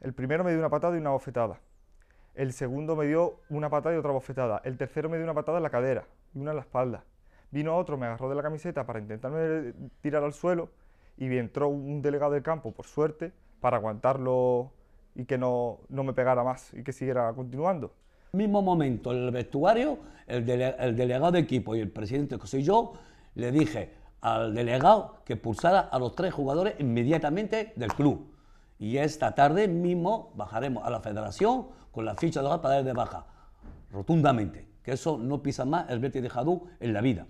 El primero me dio una patada y una bofetada. El segundo me dio una patada y otra bofetada. El tercero me dio una patada en la cadera y una en la espalda. Vino otro, me agarró de la camiseta para intentarme tirar al suelo y entró un delegado del campo, por suerte, para aguantarlo y que no, me pegara más y que siguiera continuando. Mismo momento, en el vestuario, el, el delegado de equipo y el presidente que soy yo, le dije al delegado que pulsara a los tres jugadores inmediatamente del club. Y esta tarde mismo bajaremos a la federación con la ficha de los para de baja, rotundamente. Que eso no pisa más el Betty de Jadú en la vida.